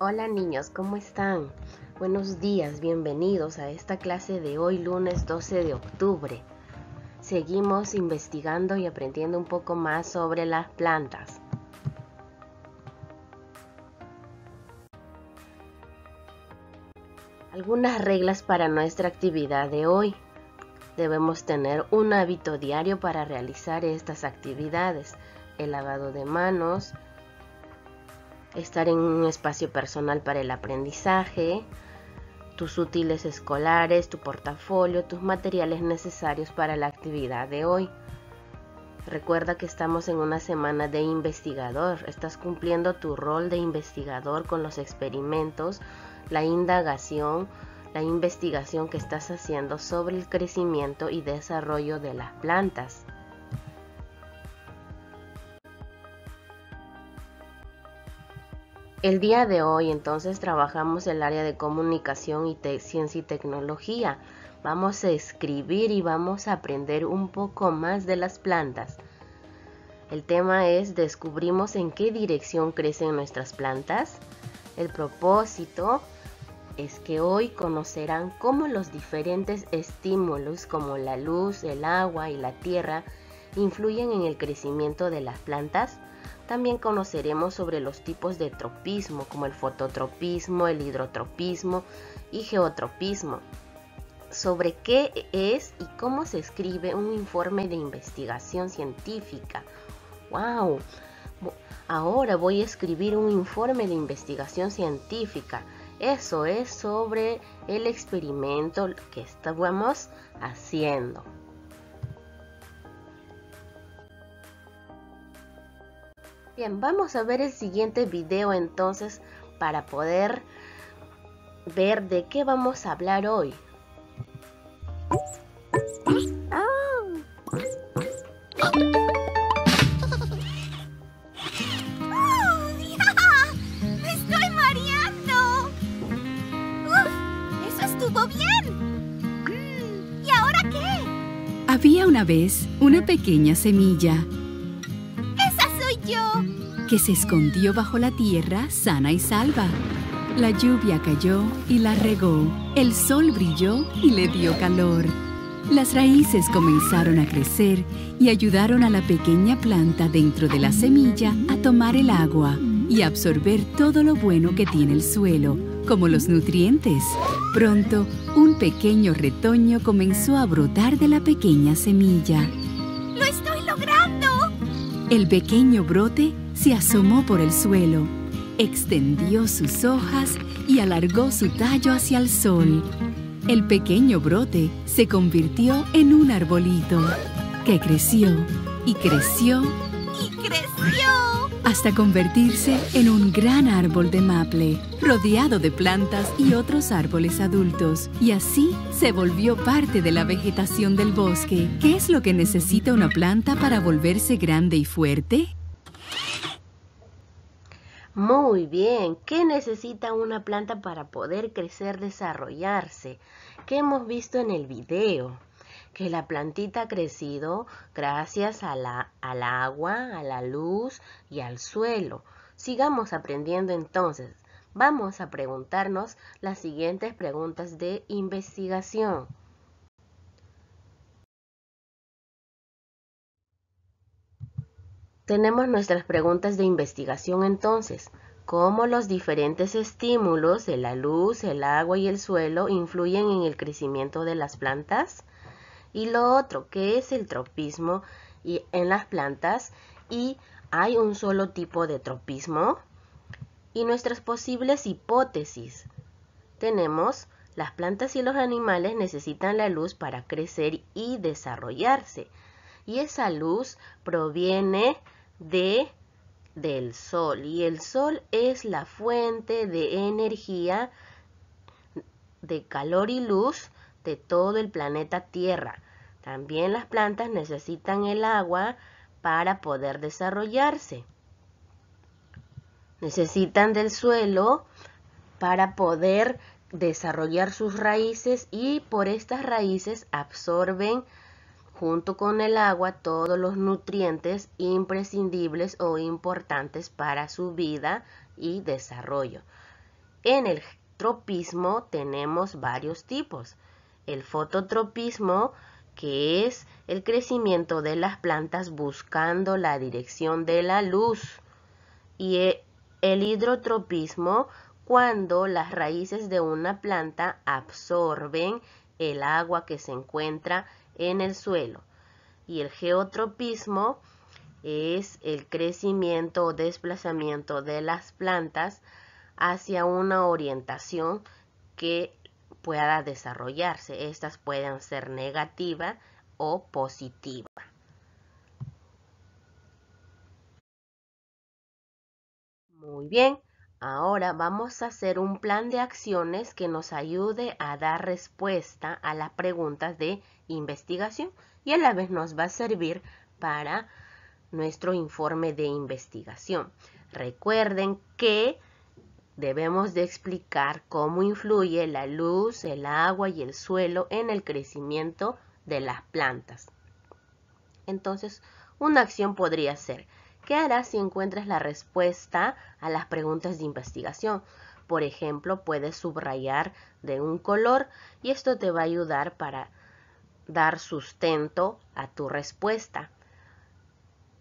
Hola niños, ¿cómo están? Buenos días, bienvenidos a esta clase de hoy lunes 12 de octubre. Seguimos investigando y aprendiendo un poco más sobre las plantas. Algunas reglas para nuestra actividad de hoy. Debemos tener un hábito diario para realizar estas actividades. El lavado de manos, estar en un espacio personal para el aprendizaje, tus útiles escolares, tu portafolio, tus materiales necesarios para la actividad de hoy. Recuerda que estamos en una semana de investigador, estás cumpliendo tu rol de investigador con los experimentos, la indagación, la investigación que estás haciendo sobre el crecimiento y desarrollo de las plantas. El día de hoy entonces trabajamos el área de comunicación y ciencia y tecnología. Vamos a escribir y vamos a aprender un poco más de las plantas. El tema es descubrimos en qué dirección crecen nuestras plantas. El propósito es que hoy conocerán cómo los diferentes estímulos como la luz, el agua y la tierra influyen en el crecimiento de las plantas también conoceremos sobre los tipos de tropismo, como el fototropismo, el hidrotropismo y geotropismo. Sobre qué es y cómo se escribe un informe de investigación científica. ¡Wow! Ahora voy a escribir un informe de investigación científica. Eso es sobre el experimento que estábamos haciendo. Bien, vamos a ver el siguiente video entonces para poder ver de qué vamos a hablar hoy. Oh, estoy ¡Eso estuvo bien! Mm, ¿Y ahora qué? Había una vez una pequeña semilla que se escondió bajo la tierra sana y salva. La lluvia cayó y la regó, el sol brilló y le dio calor. Las raíces comenzaron a crecer y ayudaron a la pequeña planta dentro de la semilla a tomar el agua y absorber todo lo bueno que tiene el suelo, como los nutrientes. Pronto, un pequeño retoño comenzó a brotar de la pequeña semilla. ¡Lo estoy logrando! El pequeño brote se asomó por el suelo, extendió sus hojas y alargó su tallo hacia el sol. El pequeño brote se convirtió en un arbolito que creció y creció y creció hasta convertirse en un gran árbol de maple, rodeado de plantas y otros árboles adultos. Y así se volvió parte de la vegetación del bosque. ¿Qué es lo que necesita una planta para volverse grande y fuerte? Muy bien, ¿qué necesita una planta para poder crecer, desarrollarse? ¿Qué hemos visto en el video? Que la plantita ha crecido gracias al agua, a la luz y al suelo. Sigamos aprendiendo entonces. Vamos a preguntarnos las siguientes preguntas de investigación. Tenemos nuestras preguntas de investigación entonces. ¿Cómo los diferentes estímulos de la luz, el agua y el suelo influyen en el crecimiento de las plantas? Y lo otro, ¿qué es el tropismo en las plantas? ¿Y hay un solo tipo de tropismo? Y nuestras posibles hipótesis. Tenemos, las plantas y los animales necesitan la luz para crecer y desarrollarse. Y esa luz proviene de del sol y el sol es la fuente de energía de calor y luz de todo el planeta Tierra. También las plantas necesitan el agua para poder desarrollarse. Necesitan del suelo para poder desarrollar sus raíces y por estas raíces absorben junto con el agua todos los nutrientes imprescindibles o importantes para su vida y desarrollo. En el tropismo tenemos varios tipos. El fototropismo, que es el crecimiento de las plantas buscando la dirección de la luz. Y e, el hidrotropismo, cuando las raíces de una planta absorben el agua que se encuentra en el suelo. Y el geotropismo es el crecimiento o desplazamiento de las plantas hacia una orientación que pueda desarrollarse. Estas pueden ser negativa o positiva. Muy bien, Ahora vamos a hacer un plan de acciones que nos ayude a dar respuesta a las preguntas de investigación y a la vez nos va a servir para nuestro informe de investigación. Recuerden que debemos de explicar cómo influye la luz, el agua y el suelo en el crecimiento de las plantas. Entonces, una acción podría ser ¿Qué harás si encuentras la respuesta a las preguntas de investigación? Por ejemplo, puedes subrayar de un color y esto te va a ayudar para dar sustento a tu respuesta.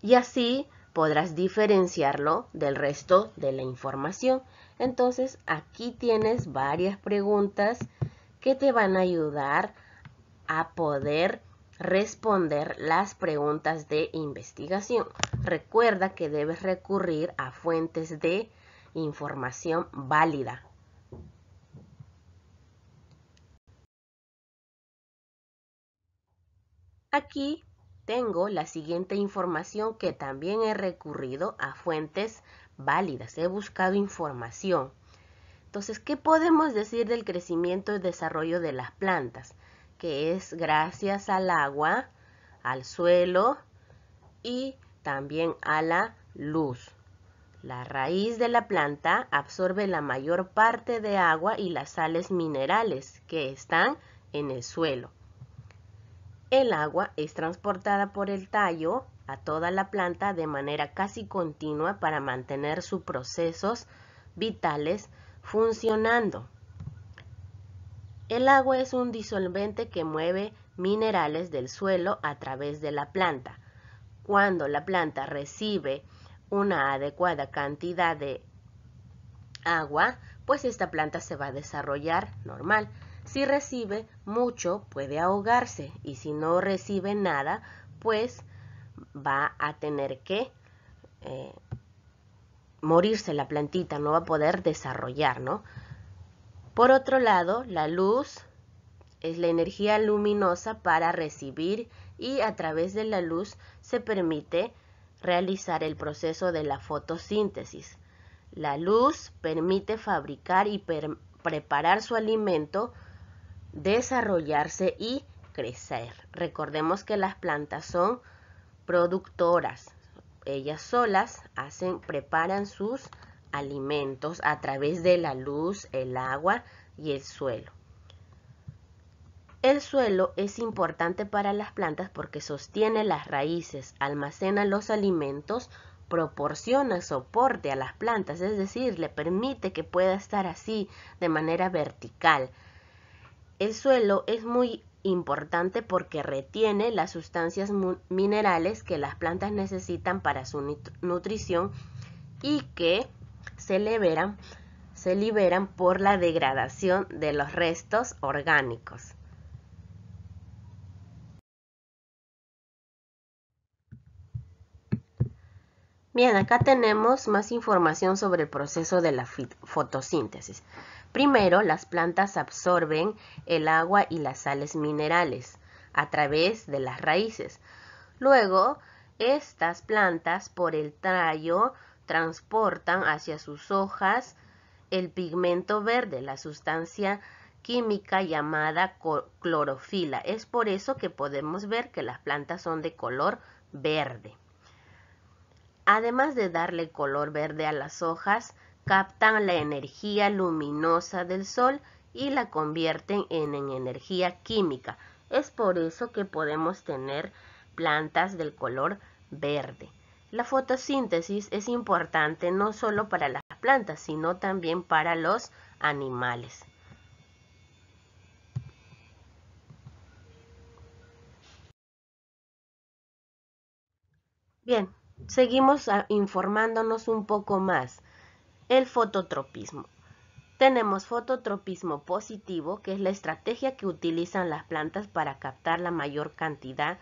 Y así podrás diferenciarlo del resto de la información. Entonces, aquí tienes varias preguntas que te van a ayudar a poder responder las preguntas de investigación. Recuerda que debes recurrir a fuentes de información válida. Aquí tengo la siguiente información que también he recurrido a fuentes válidas. He buscado información. Entonces, ¿qué podemos decir del crecimiento y desarrollo de las plantas? que es gracias al agua, al suelo y también a la luz. La raíz de la planta absorbe la mayor parte de agua y las sales minerales que están en el suelo. El agua es transportada por el tallo a toda la planta de manera casi continua para mantener sus procesos vitales funcionando. El agua es un disolvente que mueve minerales del suelo a través de la planta. Cuando la planta recibe una adecuada cantidad de agua, pues esta planta se va a desarrollar normal. Si recibe mucho, puede ahogarse y si no recibe nada, pues va a tener que eh, morirse la plantita, no va a poder desarrollar, ¿no? Por otro lado, la luz es la energía luminosa para recibir y a través de la luz se permite realizar el proceso de la fotosíntesis. La luz permite fabricar y preparar su alimento, desarrollarse y crecer. Recordemos que las plantas son productoras. Ellas solas hacen, preparan sus alimentos a través de la luz, el agua y el suelo. El suelo es importante para las plantas porque sostiene las raíces, almacena los alimentos, proporciona soporte a las plantas, es decir, le permite que pueda estar así de manera vertical. El suelo es muy importante porque retiene las sustancias minerales que las plantas necesitan para su nutrición y que se liberan, se liberan por la degradación de los restos orgánicos. Bien, acá tenemos más información sobre el proceso de la fotosíntesis. Primero, las plantas absorben el agua y las sales minerales a través de las raíces. Luego, estas plantas por el tallo transportan hacia sus hojas el pigmento verde, la sustancia química llamada clorofila. Es por eso que podemos ver que las plantas son de color verde. Además de darle color verde a las hojas, captan la energía luminosa del sol y la convierten en, energía química. Es por eso que podemos tener plantas del color verde. La fotosíntesis es importante no solo para las plantas, sino también para los animales. Bien, seguimos informándonos un poco más. El fototropismo. Tenemos fototropismo positivo, que es la estrategia que utilizan las plantas para captar la mayor cantidad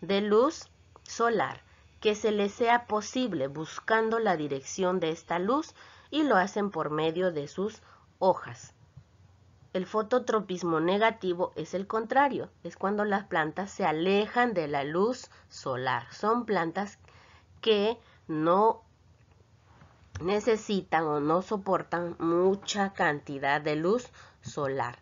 de luz solar que se les sea posible buscando la dirección de esta luz y lo hacen por medio de sus hojas. El fototropismo negativo es el contrario, es cuando las plantas se alejan de la luz solar. Son plantas que no necesitan o no soportan mucha cantidad de luz solar.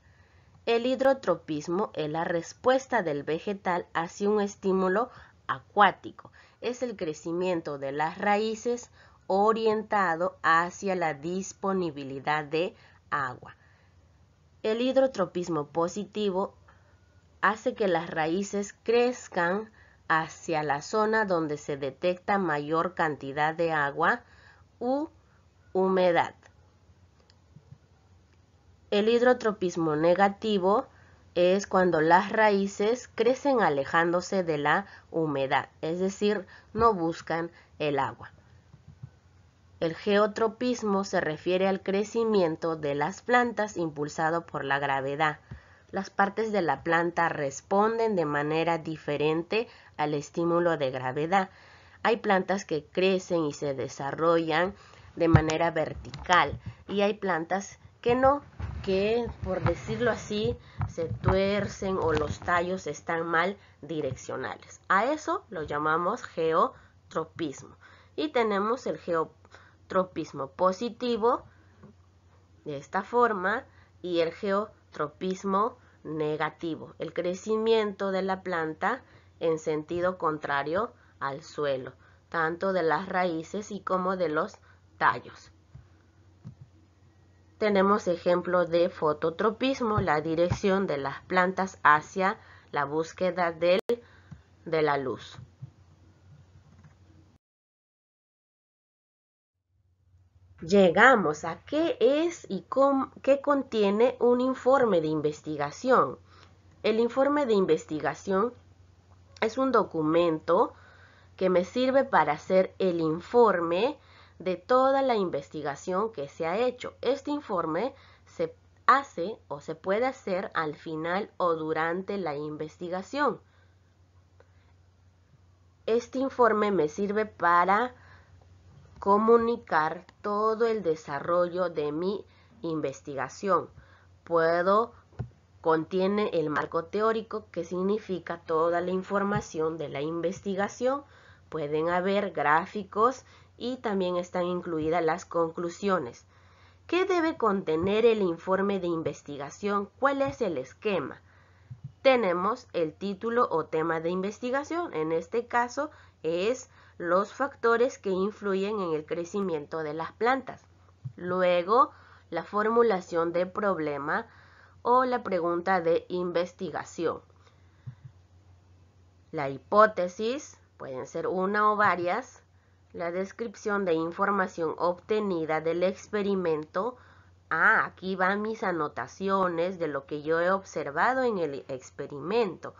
El hidrotropismo es la respuesta del vegetal hacia un estímulo acuático es el crecimiento de las raíces orientado hacia la disponibilidad de agua. El hidrotropismo positivo hace que las raíces crezcan hacia la zona donde se detecta mayor cantidad de agua u humedad. El hidrotropismo negativo es cuando las raíces crecen alejándose de la humedad, es decir, no buscan el agua. El geotropismo se refiere al crecimiento de las plantas impulsado por la gravedad. Las partes de la planta responden de manera diferente al estímulo de gravedad. Hay plantas que crecen y se desarrollan de manera vertical y hay plantas que no que, por decirlo así, se tuercen o los tallos están mal direccionales. A eso lo llamamos geotropismo. Y tenemos el geotropismo positivo de esta forma y el geotropismo negativo, el crecimiento de la planta en sentido contrario al suelo, tanto de las raíces y como de los tallos tenemos ejemplo de fototropismo, la dirección de las plantas hacia la búsqueda de la luz. Llegamos a qué es y qué contiene un informe de investigación. El informe de investigación es un documento que me sirve para hacer el informe de toda la investigación que se ha hecho. Este informe se hace o se puede hacer al final o durante la investigación. Este informe me sirve para comunicar todo el desarrollo de mi investigación. Puedo contiene el marco teórico que significa toda la información de la investigación. Pueden haber gráficos y también están incluidas las conclusiones. ¿Qué debe contener el informe de investigación? ¿Cuál es el esquema? Tenemos el título o tema de investigación. En este caso es los factores que influyen en el crecimiento de las plantas. Luego, la formulación de problema o la pregunta de investigación. La hipótesis, pueden ser una o varias, la descripción de información obtenida del experimento. Ah, aquí van mis anotaciones de lo que yo he observado en el experimento.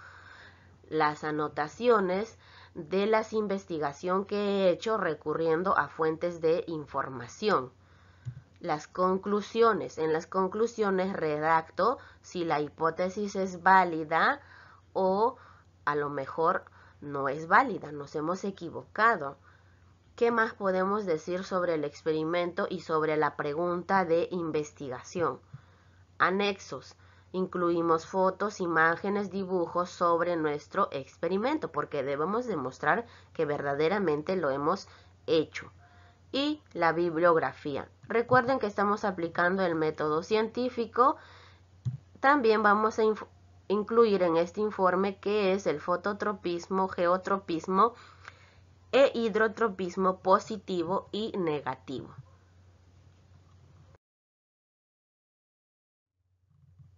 Las anotaciones de las investigaciones que he hecho recurriendo a fuentes de información. Las conclusiones. En las conclusiones redacto si la hipótesis es válida o a lo mejor no es válida. Nos hemos equivocado. ¿Qué más podemos decir sobre el experimento y sobre la pregunta de investigación? Anexos. Incluimos fotos, imágenes, dibujos sobre nuestro experimento porque debemos demostrar que verdaderamente lo hemos hecho. Y la bibliografía. Recuerden que estamos aplicando el método científico. También vamos a incluir en este informe qué es el fototropismo, geotropismo, e hidrotropismo positivo y negativo.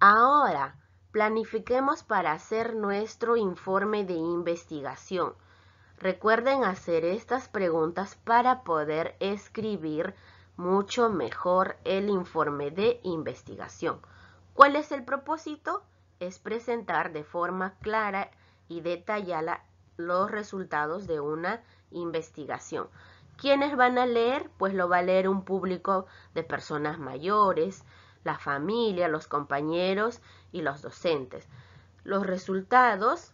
Ahora, planifiquemos para hacer nuestro informe de investigación. Recuerden hacer estas preguntas para poder escribir mucho mejor el informe de investigación. ¿Cuál es el propósito? Es presentar de forma clara y detallada los resultados de una investigación. ¿Quiénes van a leer? Pues lo va a leer un público de personas mayores, la familia, los compañeros y los docentes. Los resultados,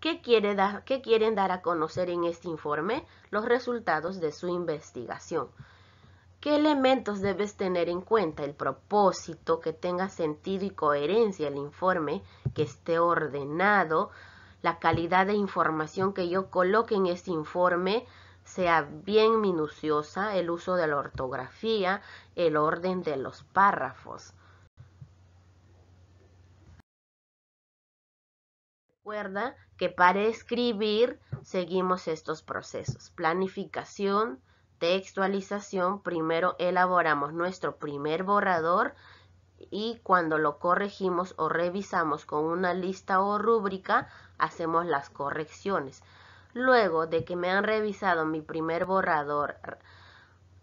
¿qué, quiere dar, ¿qué quieren dar a conocer en este informe? Los resultados de su investigación. ¿Qué elementos debes tener en cuenta? El propósito, que tenga sentido y coherencia el informe, que esté ordenado, la calidad de información que yo coloque en este informe sea bien minuciosa, el uso de la ortografía, el orden de los párrafos. Recuerda que para escribir seguimos estos procesos. Planificación, textualización, primero elaboramos nuestro primer borrador y cuando lo corregimos o revisamos con una lista o rúbrica, hacemos las correcciones. Luego de que me han revisado mi primer borrador,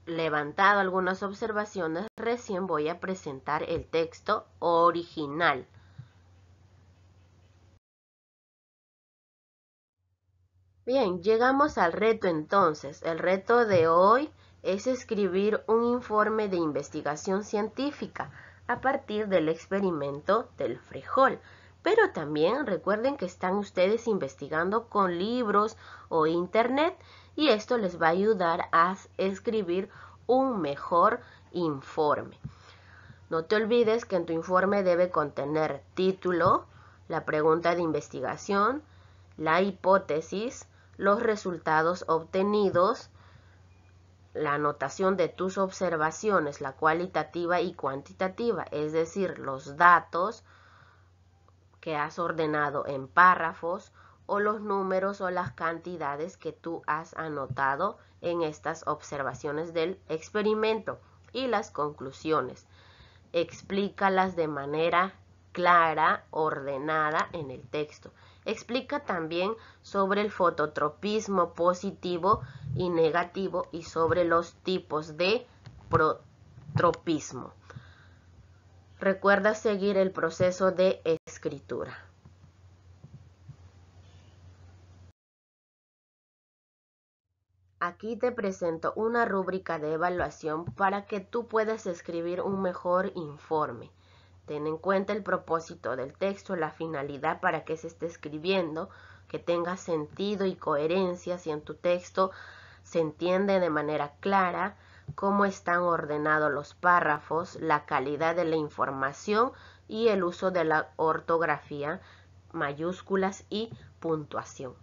levantado algunas observaciones, recién voy a presentar el texto original. Bien, llegamos al reto entonces. El reto de hoy es escribir un informe de investigación científica a partir del experimento del frijol. Pero también recuerden que están ustedes investigando con libros o internet y esto les va a ayudar a escribir un mejor informe. No te olvides que en tu informe debe contener título, la pregunta de investigación, la hipótesis, los resultados obtenidos, la anotación de tus observaciones, la cualitativa y cuantitativa, es decir, los datos que has ordenado en párrafos o los números o las cantidades que tú has anotado en estas observaciones del experimento y las conclusiones. Explícalas de manera clara, ordenada en el texto. Explica también sobre el fototropismo positivo y negativo y sobre los tipos de protropismo. Recuerda seguir el proceso de escritura. Aquí te presento una rúbrica de evaluación para que tú puedas escribir un mejor informe ten en cuenta el propósito del texto, la finalidad para que se esté escribiendo, que tenga sentido y coherencia si en tu texto se entiende de manera clara cómo están ordenados los párrafos, la calidad de la información y el uso de la ortografía, mayúsculas y puntuación.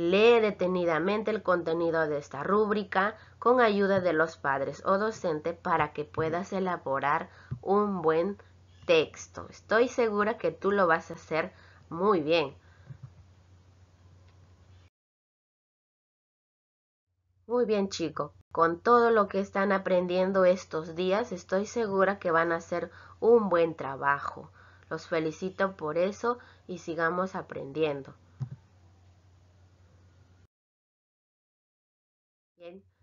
Lee detenidamente el contenido de esta rúbrica con ayuda de los padres o docente para que puedas elaborar un buen texto. Estoy segura que tú lo vas a hacer muy bien. Muy bien chicos, con todo lo que están aprendiendo estos días, estoy segura que van a hacer un buen trabajo. Los felicito por eso y sigamos aprendiendo.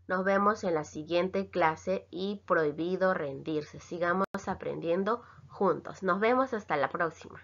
Nos vemos en la siguiente clase y prohibido rendirse. Sigamos aprendiendo juntos. Nos vemos hasta la próxima.